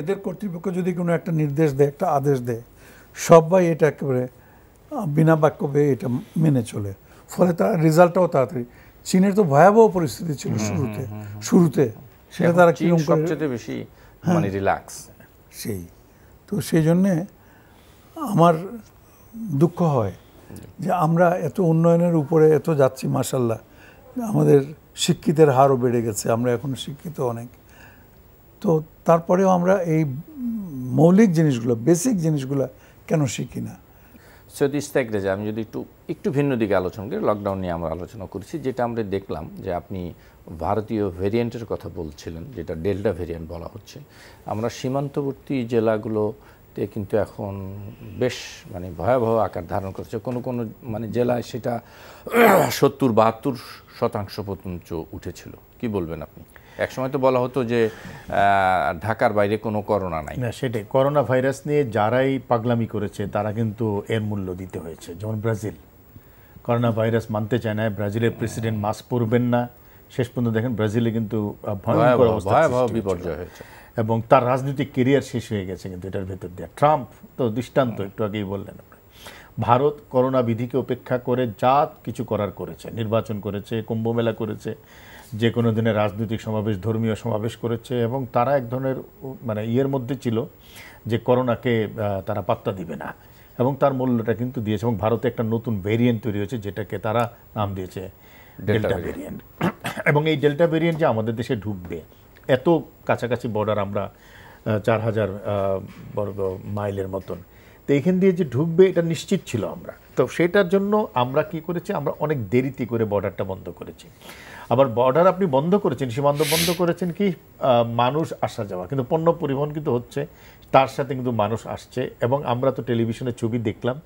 এদের কর্তৃপক্ষ যদি কোনো একটা নির্দেশ দেয় একটা আদেশ দেয় সবাই এটা একেবারে বিনা বাক্য পেয়ে এটা মেনে চলে ফলে তার রেজাল্টটাও তাড়াতাড়ি চীনের তো ভয়াবহ পরিস্থিতি ছিল শুরুতে শুরুতে সেটা তারা কিরকম সবচেয়ে বেশি হ্যাঁ। মানে রিল্যাক্স সেই তো সেই জন্যে আমার দুঃখ হয় যে আমরা এত উন্নয়নের উপরে এত যাচ্ছি মার্শাল্লাহ আমাদের শিক্ষিতের হারও বেড়ে গেছে আমরা এখন শিক্ষিত অনেক তো তারপরেও আমরা এই মৌলিক জিনিসগুলো বেসিক জিনিসগুলো কেন শিখি না সৈয়দ ইস্তাক রেজা আমি যদি একটু একটু ভিন্ন দিকে আলোচনা করি লকডাউন নিয়ে আমরা আলোচনা করেছি যেটা আমরা দেখলাম যে আপনি ভারতীয় ভেরিয়েন্টের কথা বলছিলেন যেটা ডেল্টা ভেরিয়েন্ট বলা হচ্ছে আমরা সীমান্তবর্তী জেলাগুলো তে কিন্তু এখন বেশ মানে ভয়াবহ আকার ধারণ করছে কোন কোন মানে জেলায় সেটা সত্তর বাহাত্তর শতাংশ পর্যন্ত উঠেছিল কি বলবেন আপনি একসময় তো বলা হতো যে ঢাকার বাইরে কোনো করোনা নাই না সেটাই করোনা ভাইরাস নিয়ে যারাই পাগলামি করেছে তারা কিন্তু এর মূল্য দিতে হয়েছে যেমন ব্রাজিল করোনা ভাইরাস মানতে চায় না ব্রাজিলের প্রেসিডেন্ট মাস্ক পরবেন না শেষ পর্যন্ত দেখেন ব্রাজিলে কিন্তু ভয়ঙ্কর বিপর্যয় হয়েছে এবং তার রাজনৈতিক কেরিয়ার শেষ হয়ে গেছে কিন্তু এটার ভেতর দিয়ে ট্রাম্প তো দৃষ্টান্ত একটু আগেই বললেন ভারত করোনা বিধিকে উপেক্ষা করে যা কিছু করার করেছে নির্বাচন করেছে কুম্ভমেলা করেছে যে কোনো দিনে রাজনৈতিক সমাবেশ ধর্মীয় সমাবেশ করেছে এবং তারা এক ধরনের মানে ইয়ের মধ্যে ছিল যে করোনাকে তারা পাত্তা দিবে না এবং তার মূল্যটা কিন্তু দিয়েছে এবং ভারতে একটা নতুন ভেরিয়েন্ট তৈরি হয়েছে যেটাকে তারা নাম দিয়েছে ডেল্টা ভেরিয়েন্ট এবং এই ডেল্টা ভেরিয়েন্ট যে আমাদের দেশে ঢুকবে এত কাছাকাছি বর্ডার আমরা চার হাজার বর্গ মাইলের মতন তো এখান দিয়ে যে ঢুকবে এটা নিশ্চিত ছিল আমরা তো সেটার জন্য আমরা কি করেছি আমরা অনেক দেরিতে করে বর্ডারটা বন্ধ করেছি আবার বর্ডার আপনি বন্ধ করেছেন সীমান্ত বন্ধ করেছেন কি মানুষ আসা যাওয়া কিন্তু পণ্য পরিবহন কিন্তু হচ্ছে তার সাথে কিন্তু মানুষ আসছে এবং আমরা তো টেলিভিশনে ছবি দেখলাম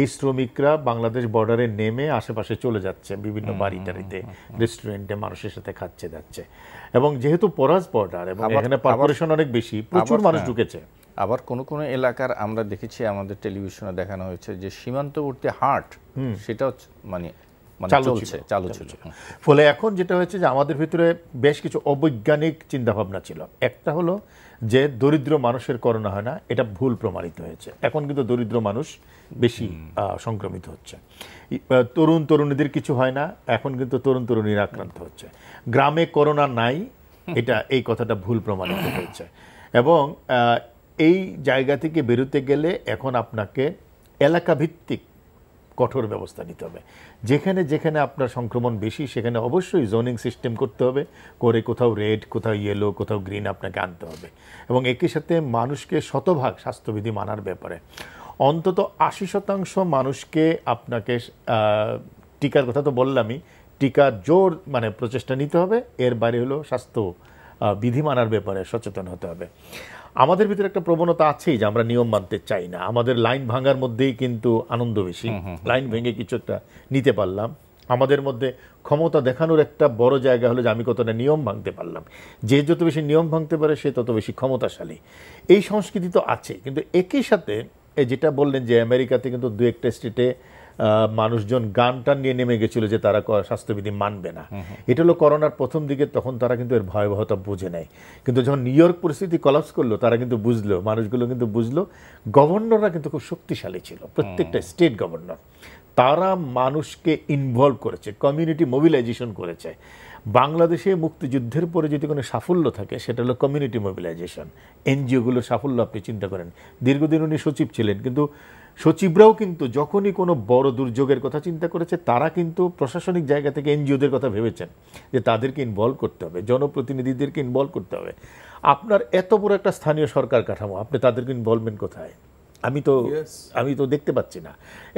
এই শ্রমিকরা বাংলাদেশ বর্ডারে নেমে আশেপাশে চলে যাচ্ছে বিভিন্ন বাড়ি টাড়িতে রেস্টুরেন্টে মানুষের সাথে খাচ্ছে যাচ্ছে এবং যেহেতু পরাজ বর্ডার এবং এখানে পপুলেশন অনেক বেশি প্রচুর মানুষ হ্যাঁ। ঢুকেছে আবার কোন কোন এলাকার আমরা দেখেছি আমাদের টেলিভিশনে দেখানো হয়েছে যে সীমান্তবর্তী হাট সেটাও মানে-, মানে চালু ছিল ফলে এখন যেটা হয়েছে যে আমাদের ভিতরে বেশ কিছু অবৈজ্ঞানিক চিন্তাভাবনা ছিল একটা হলো যে দরিদ্র মানুষের করোনা হয় না এটা ভুল প্রমাণিত হয়েছে এখন কিন্তু দরিদ্র মানুষ বেশি সংক্রমিত হচ্ছে তরুণ তরুণীদের কিছু হয় না এখন কিন্তু তরুণ তরুণীরা আক্রান্ত হচ্ছে গ্রামে করোনা নাই এটা এই কথাটা ভুল প্রমাণিত হয়েছে এবং এই জায়গা থেকে বেরোতে গেলে এখন আপনাকে এলাকাভিত্তিক কঠোর ব্যবস্থা নিতে হবে যেখানে যেখানে আপনার সংক্রমণ বেশি সেখানে অবশ্যই জোনিং সিস্টেম করতে হবে করে কোথাও রেড কোথাও ইয়েলো কোথাও গ্রিন আপনাকে আনতে হবে এবং একই সাথে মানুষকে শতভাগ স্বাস্থ্যবিধি মানার ব্যাপারে অন্তত আশি শতাংশ মানুষকে আপনাকে টিকার কথা তো বললামই টিকার জোর মানে প্রচেষ্টা নিতে হবে এর বাইরে হলো স্বাস্থ্য বিধি মানার ব্যাপারে সচেতন হতে হবে আমাদের ভিতরে একটা প্রবণতা আছেই যে আমরা নিয়ম মানতে চাই না আমাদের লাইন ভাঙার মধ্যেই কিন্তু আনন্দ বেশি লাইন ভেঙে কিছু একটা নিতে পারলাম আমাদের মধ্যে ক্ষমতা দেখানোর একটা বড় জায়গা হলো যে আমি কতটা নিয়ম ভাঙতে পারলাম যে যত বেশি নিয়ম ভাঙতে পারে সে তত বেশি ক্ষমতাশালী এই সংস্কৃতি তো আছে কিন্তু একই সাথে যেটা বললেন যে আমেরিকাতে কিন্তু দু একটা স্টেটে মানুষজন গান টান নিয়ে নেমে গেছিল যে তারা স্বাস্থ্যবিধি মানবে না এটা হলো করোনার প্রথম দিকে তখন তারা কিন্তু এর ভয়াবহতা বুঝে নেয় কিন্তু যখন নিউ ইয়র্ক পরিস্থিতি কলাপস করলো তারা কিন্তু বুঝলো মানুষগুলো কিন্তু বুঝলো গভর্নররা কিন্তু খুব শক্তিশালী ছিল প্রত্যেকটা স্টেট গভর্নর তারা মানুষকে ইনভলভ করেছে কমিউনিটি মোবিলাইজেশন করেছে বাংলাদেশে মুক্তিযুদ্ধের পরে যদি কোনো সাফল্য থাকে সেটা হলো কমিউনিটি মোবিলাইজেশন এনজিওগুলোর সাফল্য আপনি চিন্তা করেন দীর্ঘদিন উনি সচিব ছিলেন কিন্তু সচিবরাও কিন্তু যখনই কোনো বড় দুর্যোগের কথা চিন্তা করেছে তারা কিন্তু প্রশাসনিক জায়গা থেকে এনজিওদের কথা ভেবেছেন যে তাদেরকে ইনভলভ করতে হবে জনপ্রতিনিধিদেরকে ইনভলভ করতে হবে আপনার এত বড় একটা স্থানীয় সরকার কাঠামো আপনি তাদেরকে ইনভলভমেন্ট কোথায় আমি তো আমি তো দেখতে পাচ্ছি না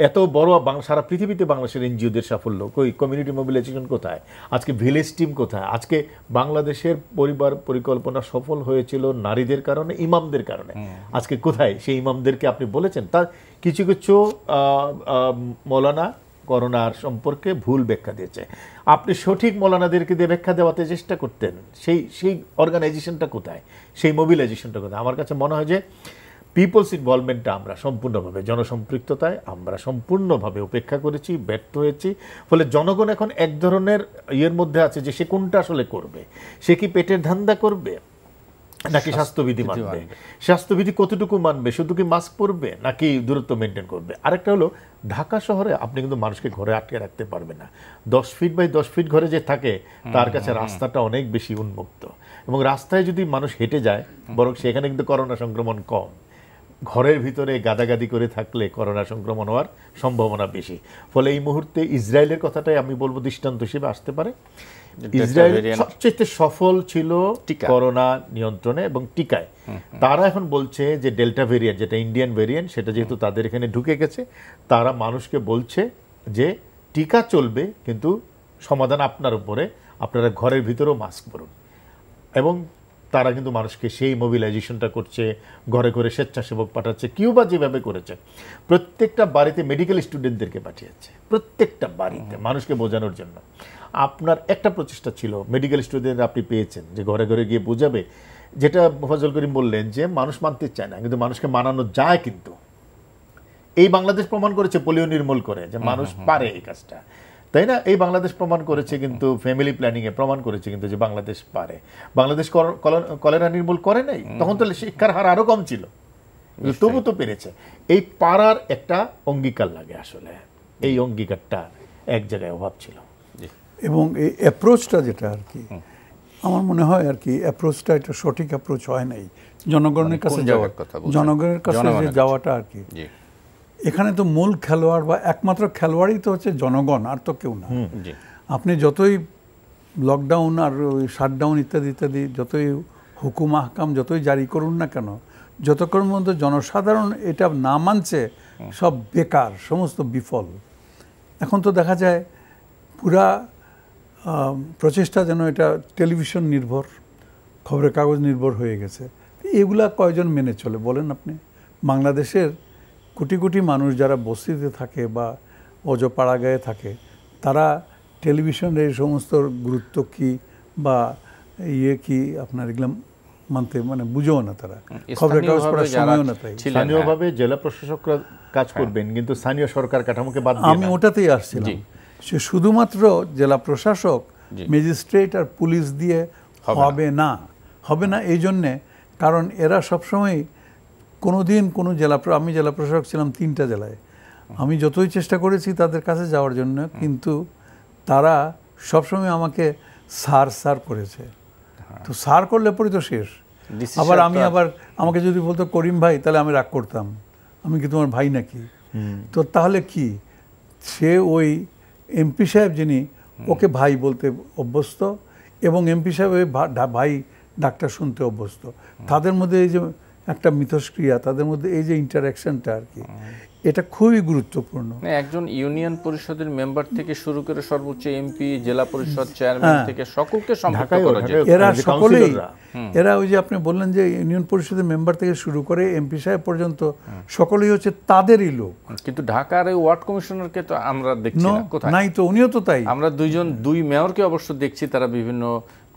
এত বড় সারা পৃথিবীতে বাংলাদেশের এনজিওদের সাফল্য কই কমিউনিটি মোবিলাইজেশন কোথায় আজকে ভিলেজ টিম কোথায় আজকে বাংলাদেশের পরিবার পরিকল্পনা সফল হয়েছিল নারীদের কারণে ইমামদের কারণে আজকে কোথায় সেই ইমামদেরকে আপনি বলেছেন তার কিছু কিছু মৌলানা করোনার সম্পর্কে ভুল ব্যাখ্যা দিয়েছে আপনি সঠিক মৌলানাদেরকে দিয়ে ব্যাখ্যা দেওয়াতে চেষ্টা করতেন সেই সেই অর্গানাইজেশনটা কোথায় সেই মোবিলাইজেশনটা কোথায় আমার কাছে মনে হয় যে পিপলস ইনভলভমেন্টটা আমরা সম্পূর্ণভাবে জনসম্পৃক্ততায় আমরা সম্পূর্ণভাবে উপেক্ষা করেছি ব্যর্থ হয়েছি ফলে জনগণ এখন এক ধরনের ইয়ের মধ্যে আছে যে সে কোনটা আসলে করবে সে কি পেটের ধান্দা করবে নাকি স্বাস্থ্যবিধি মানবে স্বাস্থ্যবিধি কতটুকু মানবে শুধু কি মাস্ক পরবে নাকি দূরত্ব মেনটেন করবে আরেকটা হলো ঢাকা শহরে আপনি কিন্তু মানুষকে ঘরে আটকে রাখতে পারবে না দশ ফিট বাই দশ ফিট ঘরে যে থাকে তার কাছে রাস্তাটা অনেক বেশি উন্মুক্ত এবং রাস্তায় যদি মানুষ হেঁটে যায় বরং সেখানে কিন্তু করোনা সংক্রমণ কম ঘরের ভিতরে গাদাগাদি করে থাকলে করোনা সংক্রমণ হওয়ার সম্ভাবনা বেশি ফলে এই মুহূর্তে ইসরায়েলের কথাটাই আমি বলবো দৃষ্টান্ত হিসেবে আসতে পারে ইসরায়েল সবচেয়ে সফল ছিল করোনা নিয়ন্ত্রণে এবং টিকায় তারা এখন বলছে যে ডেল্টা ভেরিয়েন্ট যেটা ইন্ডিয়ান ভেরিয়েন্ট সেটা যেহেতু তাদের এখানে ঢুকে গেছে তারা মানুষকে বলছে যে টিকা চলবে কিন্তু সমাধান আপনার উপরে আপনারা ঘরের ভিতরেও মাস্ক পরুন এবং তারা কিন্তু মানুষকে সেই মোবিলাইজেশনটা করছে ঘরে ঘরে স্বেচ্ছাসেবক পাঠাচ্ছে কিউবা যেভাবে করেছে প্রত্যেকটা বাড়িতে মেডিকেল স্টুডেন্টদেরকে পাঠিয়েছে প্রত্যেকটা বাড়িতে মানুষকে বোঝানোর জন্য আপনার একটা প্রচেষ্টা ছিল মেডিকেল স্টুডেন্ট আপনি পেয়েছেন যে ঘরে ঘরে গিয়ে বোঝাবে যেটা ফজল করিম বললেন যে মানুষ মানতে চায় না কিন্তু মানুষকে মানানো যায় কিন্তু এই বাংলাদেশ প্রমাণ করেছে পোলিও নির্মূল করে যে মানুষ পারে এই কাজটা তাই না এই বাংলাদেশ প্রমাণ করেছে কিন্তু ফ্যামিলি প্ল্যানিংয়ে প্রমাণ করেছে কিন্তু যে বাংলাদেশ পারে বাংলাদেশ কলেরা নির্মূল করে নাই তখন তো শিক্ষার হার আরও কম ছিল তবু তো পেরেছে এই পাড়ার একটা অঙ্গীকার লাগে আসলে এই অঙ্গীকারটা এক জায়গায় অভাব ছিল এবং এই অ্যাপ্রোচটা যেটা আর কি আমার মনে হয় আর কি অ্যাপ্রোচটা একটা সঠিক অ্যাপ্রোচ হয় নাই জনগণের মানে কাছে যাওয়ার কথা জনগণের কাছে যাওয়াটা আর কি এখানে তো মূল খেলোয়াড় বা একমাত্র খেলোয়াড়ই তো হচ্ছে জনগণ আর তো কেউ না আপনি যতই লকডাউন আর ওই শাটডাউন ইত্যাদি ইত্যাদি যতই হুকুম আহকাম যতই জারি করুন না কেন যতক্ষণ পর্যন্ত জনসাধারণ এটা না মানছে সব বেকার সমস্ত বিফল এখন তো দেখা যায় পুরা প্রচেষ্টা যেন এটা টেলিভিশন নির্ভর খবরের কাগজ নির্ভর হয়ে গেছে এগুলা কয়জন মেনে চলে বলেন আপনি বাংলাদেশের কোটি কোটি মানুষ যারা বস্তিতে থাকে বা অজপাড়া গায়ে থাকে তারা টেলিভিশনের এই সমস্ত গুরুত্ব কি বা ইয়ে কি আপনার এগুলো মানতে মানে বুঝেও না তারা খবরের কাগজ পড়ার সময়ও না তাই স্থানীয়ভাবে হ্যাঁ। জেলা প্রশাসকরা কাজ হ্যাঁ। করবেন কিন্তু স্থানীয় সরকার কাঠামোকে বাদ আমি ওটাতেই আসছিলাম সে শুধুমাত্র জেলা প্রশাসক ম্যাজিস্ট্রেট আর পুলিশ দিয়ে হবে না হবে না এই জন্যে কারণ এরা সবসময় কোনো দিন কোনো জেলা আমি জেলা প্রশাসক ছিলাম তিনটা জেলায় আমি যতই চেষ্টা করেছি তাদের কাছে যাওয়ার জন্য কিন্তু তারা সবসময় আমাকে সার সার করেছে হ্যাঁ। তো সার করলে পরে তো শেষ আবার আমি আবার আমাকে যদি বলতো করিম ভাই তাহলে আমি রাগ করতাম আমি কি তোমার ভাই নাকি তো তাহলে কি সে ওই এমপি সাহেব যিনি ওকে ভাই বলতে অভ্যস্ত এবং এমপি সাহেব ভাই ডাক্তার শুনতে অভ্যস্ত তাদের মধ্যে এই যে একটা মিথস্ক্রিয়া তাদের মধ্যে এই যে ইন্টারাকশনটা আর কি এটা খুবই গুরুত্বপূর্ণ মানে একজন ইউনিয়ন পরিষদের মেম্বার থেকে শুরু করে সর্বোচ্চ এমপি জেলা পরিষদ চেয়ারম্যান থেকে সকলকে সম্পর্ক করা যায় এরা সকলেই এরা ওই যে আপনি বললেন যে ইউনিয়ন পরিষদের মেম্বার থেকে শুরু করে এমপি সাহেব পর্যন্ত সকলেই হচ্ছে তাদেরই লোক কিন্তু ঢাকার এই ওয়ার্ড কমিশনারকে তো আমরা দেখছি না কোথায় নাই তো উনিও তো তাই আমরা দুইজন দুই মেয়রকে অবশ্য দেখছি তারা বিভিন্ন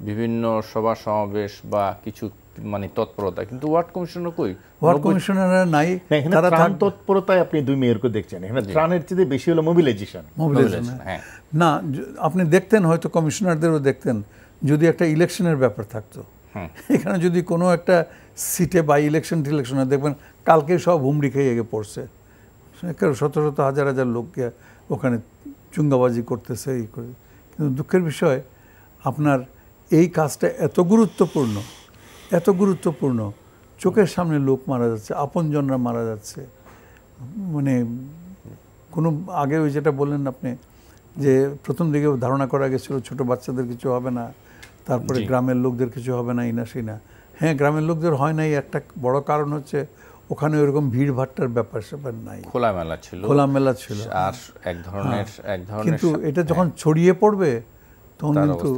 বিভিন্ন সভা সমাবেশ বা কিছু মানে তৎপরতা কিন্তু ওয়ার্ড কমিশনার কই ওয়ার্ড কমিশনার নাই তারা ত্রাণ তৎপরতায় আপনি দুই মেয়রকে দেখছেন এখানে ত্রাণের চেয়ে বেশি হলো মোবিলাইজেশন মোবিলাইজেশন হ্যাঁ না আপনি দেখতেন হয়তো কমিশনারদেরও দেখতেন যদি একটা ইলেকশনের ব্যাপার থাকতো এখানে যদি কোনো একটা সিটে বাই ইলেকশন টিলেকশনে দেখবেন কালকে সব হুমড়ি খেয়ে পড়ছে শত শত হাজার হাজার লোককে ওখানে চুঙ্গাবাজি করতেছে এই করে কিন্তু দুঃখের বিষয় আপনার এই কাজটা এত গুরুত্বপূর্ণ এত গুরুত্বপূর্ণ চোখের সামনে লোক মারা যাচ্ছে আপনজনরা মারা যাচ্ছে মানে কোনো আগে ওই যেটা বললেন আপনি যে প্রথম দিকে ধারণা করা গেছিল ছোট বাচ্চাদের কিছু হবে না তারপরে গ্রামের লোকদের কিছু হবে না ইনা সেই না হ্যাঁ গ্রামের লোকদের হয় নাই একটা বড় কারণ হচ্ছে ওখানে ওইরকম ভিড় ভাট্টার ব্যাপার স্যাপার নাই খোলামেলা ছিল খোলামেলা ছিল আর এক ধরনের হ্যাঁ। এক ধরনের কিন্তু এটা হ্যাঁ। যখন ছড়িয়ে পড়বে তখন কিন্তু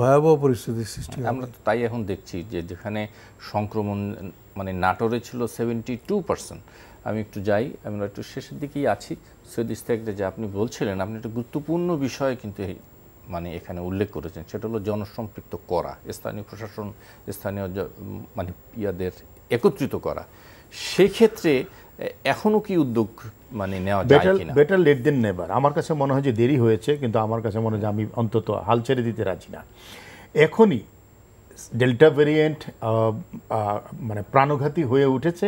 ভয়াবহ পরিস্থিতির সৃষ্টি আমরা তো তাই এখন দেখছি যে যেখানে সংক্রমণ মানে নাটোরে ছিল সেভেন্টি টু পার্সেন্ট আমি একটু যাই আমরা একটু শেষের দিকেই আছি সৈয়দ ইস্তাকদে যে আপনি বলছিলেন আপনি একটা গুরুত্বপূর্ণ বিষয় কিন্তু মানে এখানে উল্লেখ করেছেন সেটা হলো জনসম্পৃক্ত করা স্থানীয় প্রশাসন স্থানীয় মানে ইয়াদের একত্রিত করা সেক্ষেত্রে এখনো কি উদ্যোগ মানে নেওয়া যায় কিনা বেটার লেট দেন নেভার আমার কাছে মনে হয় যে দেরি হয়েছে কিন্তু আমার কাছে মনে হয় যে আমি অন্তত হাল ছেড়ে দিতে রাজি না এখনই ডেল্টা ভেরিয়েন্ট মানে প্রাণঘাতী হয়ে উঠেছে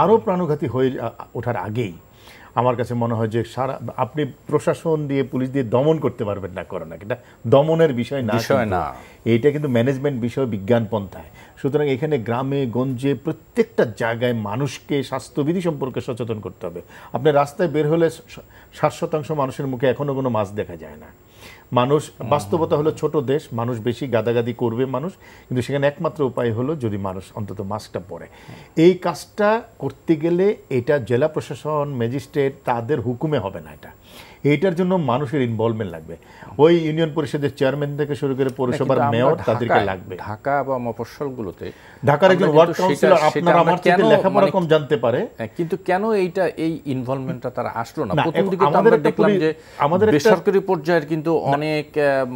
আরও প্রাণঘাতী হয়ে ওঠার আগেই আমার কাছে মনে হয় যে সারা আপনি প্রশাসন দিয়ে পুলিশ দিয়ে দমন করতে পারবেন না করোনা এটা দমনের বিষয় না বিষয় না এইটা কিন্তু ম্যানেজমেন্ট বিষয় বিজ্ঞান পন্থায় সুতরাং এখানে গ্রামে গঞ্জে প্রত্যেকটা জায়গায় মানুষকে স্বাস্থ্যবিধি সম্পর্কে সচেতন করতে হবে আপনি রাস্তায় বের হলে ষাট শতাংশ মানুষের মুখে এখনও কোনো মাছ দেখা যায় না মানুষ বাস্তবতা হলো ছোট দেশ মানুষ বেশি গাদাগাদি করবে মানুষ কিন্তু সেখানে একমাত্র উপায় হলো যদি মানুষ অন্তত মাস্কটা পরে এই কাজটা করতে গেলে এটা জেলা প্রশাসন ম্যাজিস্ট্রেট তাদের হুকুমে হবে না এটা এইটার জন্য মানুষের ইনভলভমেন্ট লাগবে ওই ইউনিয়ন পরিষদের চেয়ারম্যান থেকে শুরু করে পৌরসভার মেয়র তাদেরকে লাগবে ঢাকা বা মফস্বলগুলোতে ঢাকার একজন ওয়ার্ড কাউন্সিলর আপনার আমার থেকে লেখাপড়া মানে কম জানতে পারে হ্যাঁ, কিন্তু কেন এইটা এই ইনভলভমেন্টটা তারা আসলো না প্রথম দিকে তো আমরা দেখলাম যে আমাদের বেসরকারি পর্যায়ের কিন্তু অনেক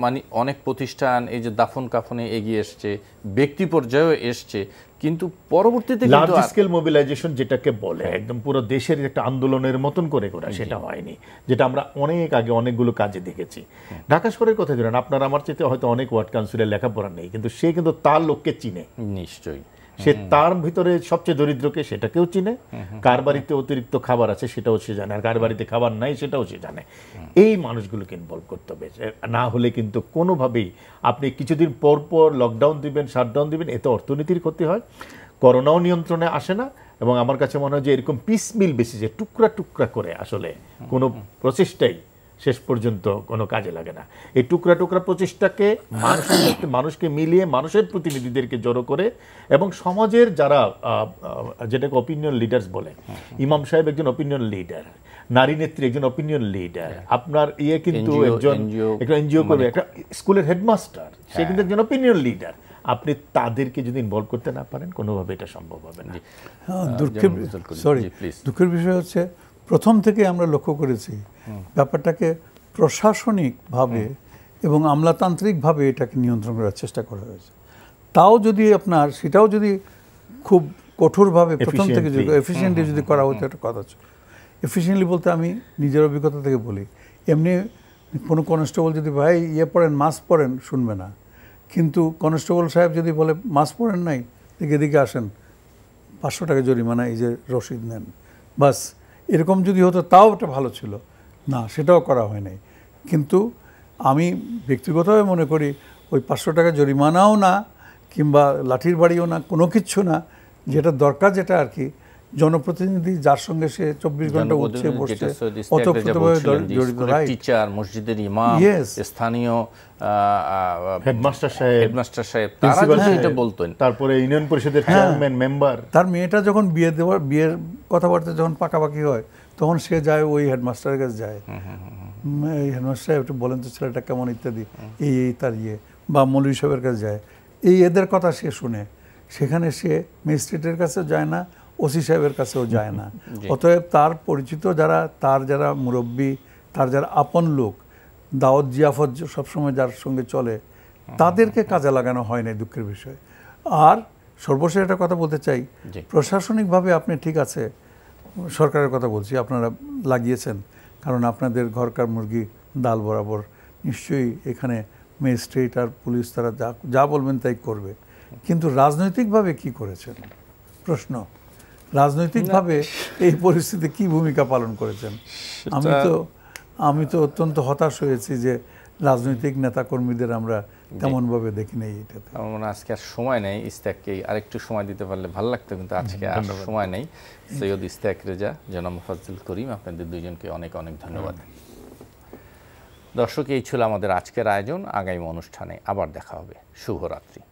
মানে অনেক প্রতিষ্ঠান এই যে দাফন কাফনে এগিয়ে এসছে ব্যক্তি পর্যায়েও এসছে কিন্তু পরবর্তীতে লার্জ স্কেল মোবিলাইজেশন যেটাকে বলে একদম পুরো দেশের একটা আন্দোলনের মতন করে করা সেটা হয়নি যেটা আমরা অনেক আগে অনেকগুলো কাজে দেখেছি ঢাকা শহরের কথা ধরেন আপনার আমার চেয়ে হয়তো অনেক ওয়ার্ড কাউন্সিলের লেখাপড়া নেই কিন্তু সে কিন্তু তার লোককে চিনে নিশ্চয়ই সে তার ভিতরে সবচেয়ে দরিদ্রকে সেটাকেও চিনে কার বাড়িতে অতিরিক্ত খাবার আছে সেটাও সে জানে আর কার বাড়িতে খাবার নাই সেটাও সে জানে এই মানুষগুলোকে ইনভলভ করতে হবে না হলে কিন্তু কোনোভাবেই আপনি কিছুদিন পর পর লকডাউন দিবেন শাটডাউন দিবেন এতে অর্থনীতির ক্ষতি হয় করোনাও নিয়ন্ত্রণে আসে না এবং আমার কাছে মনে হয় যে এরকম পিসমিল বেশি যে টুকরা টুকরা করে আসলে কোনো প্রচেষ্টাই শেষ পর্যন্ত কোনো কাজে লাগে না এই টুকরা টুকরা প্রচেষ্টাকে মানুষের মানুষকে মিলিয়ে মানুষের প্রতিনিধিদেরকে জড়ো করে এবং সমাজের যারা যেটাকে অপিনিয়ন লিডার্স বলে ইমাম সাহেব একজন অপিনিয়ন লিডার নারী নেত্রী একজন অপিনিয়ন হ্যাঁ। লিডার আপনার ইয়ে কিন্তু একজন একটা এনজিও করবে একটা স্কুলের হেডমাস্টার সে হ্যাঁ। কিন্তু একজন অপিনিয়ন লিডার আপনি তাদেরকে যদি ইনভলভ করতে না পারেন কোনোভাবে এটা সম্ভব হবে না হ্যাঁ, দুঃখের সরি দুঃখের বিষয় হচ্ছে প্রথম থেকে আমরা লক্ষ্য করেছি ব্যাপারটাকে প্রশাসনিকভাবে এবং আমলাতান্ত্রিকভাবে এটাকে নিয়ন্ত্রণ করার চেষ্টা করা হয়েছে তাও যদি আপনার সেটাও যদি খুব কঠোরভাবে প্রথম থেকে যদি এফিসিয়েন্টলি যদি করা হতো একটা কথা ছিল এফিসিয়েন্টলি বলতে আমি নিজের অভিজ্ঞতা থেকে বলি এমনি কোনো কনস্টেবল যদি ভাই ইয়ে পড়েন মাস্ক পরেন শুনবে না কিন্তু কনস্টেবল সাহেব যদি বলে মাস্ক পরেন নাই এদিকে আসেন পাঁচশো টাকা জরিমানা এই যে রসিদ নেন বাস এরকম যদি হতো তাও একটা ভালো ছিল না সেটাও করা হয় নাই কিন্তু আমি ব্যক্তিগতভাবে মনে করি ওই পাঁচশো টাকা জরিমানাও না কিংবা লাঠির বাড়িও না কোনো কিচ্ছু না যেটা দরকার যেটা আর কি জনপ্রতিনিধি যার সঙ্গে সে চব্বিশ ঘন্টা উঠছে বসছে অতপ্রতভাবে টিচার মসজিদের ইমাম স্থানীয় বিয়ের কথাবার্তা যখন পাকাপাকি হয় তখন সে যায় ওই হেডমাস্টারের কাছে যায় এই হেডমাস্টার সাহেব একটু বলেন ছেলেটা কেমন ইত্যাদি এই এই তার ইয়ে বা মৌলী সাহেবের কাছে যায় এই এদের কথা সে শুনে সেখানে সে ম্যাজিস্ট্রেটের কাছে যায় না ওসি সাহেবের কাছেও যায় না অতএব তার পরিচিত যারা তার যারা মুরব্বী তার যারা আপন লোক দাওয়াত জিয়াফত সবসময় যার সঙ্গে চলে তাদেরকে কাজে লাগানো হয় না দুঃখের বিষয় আর সর্বশেষ একটা কথা বলতে চাই প্রশাসনিকভাবে আপনি ঠিক আছে সরকারের কথা বলছি আপনারা লাগিয়েছেন কারণ আপনাদের ঘরকার মুরগি ডাল বরাবর নিশ্চয়ই এখানে ম্যাজিস্ট্রেট আর পুলিশ তারা যা যা বলবেন তাই করবে কিন্তু রাজনৈতিকভাবে কি করেছেন প্রশ্ন রাজনৈতিকভাবে এই পরিস্থিতি কি ভূমিকা পালন করেছেন আমি তো আমি তো অত্যন্ত হতাশ হয়েছি যে রাজনৈতিক নেতা কর্মীদের আমরা তেমনভাবে দেখি নেই এটাতে আমার মনে আজকে আর সময় নেই ইস্তাককে আরেকটু সময় দিতে পারলে ভালো লাগতো কিন্তু আজকে আর সময় নেই সৈয়দ ইস্তাক রেজা জনাব মুফাজ্জুল করিম আপনাদের দুজনকে অনেক অনেক ধন্যবাদ দর্শক এই ছিল আমাদের আজকের আয়োজন আগামী অনুষ্ঠানে আবার দেখা হবে শুভরাত্রি